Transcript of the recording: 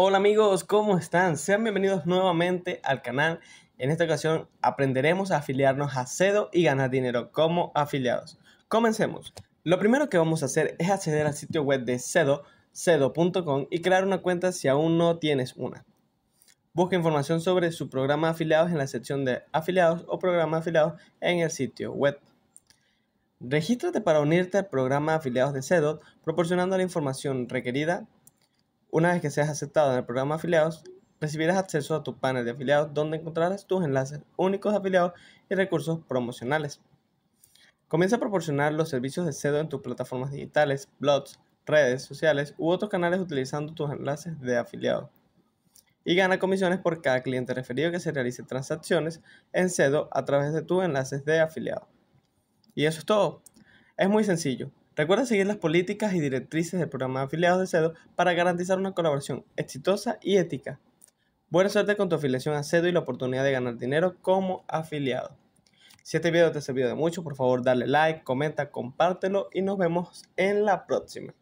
Hola amigos, ¿cómo están? Sean bienvenidos nuevamente al canal. En esta ocasión aprenderemos a afiliarnos a CEDO y ganar dinero como afiliados. Comencemos. Lo primero que vamos a hacer es acceder al sitio web de CEDO, cedo.com y crear una cuenta si aún no tienes una. Busca información sobre su programa de afiliados en la sección de afiliados o programa de afiliados en el sitio web. Regístrate para unirte al programa de afiliados de CEDO proporcionando la información requerida una vez que seas aceptado en el programa afiliados, recibirás acceso a tu panel de afiliados donde encontrarás tus enlaces únicos de afiliados y recursos promocionales. Comienza a proporcionar los servicios de Sedo en tus plataformas digitales, blogs, redes sociales u otros canales utilizando tus enlaces de afiliado Y gana comisiones por cada cliente referido que se realice transacciones en SEDO a través de tus enlaces de afiliado. Y eso es todo. Es muy sencillo. Recuerda seguir las políticas y directrices del programa de afiliados de CEDO para garantizar una colaboración exitosa y ética. Buena suerte con tu afiliación a CEDO y la oportunidad de ganar dinero como afiliado. Si este video te ha servido de mucho, por favor dale like, comenta, compártelo y nos vemos en la próxima.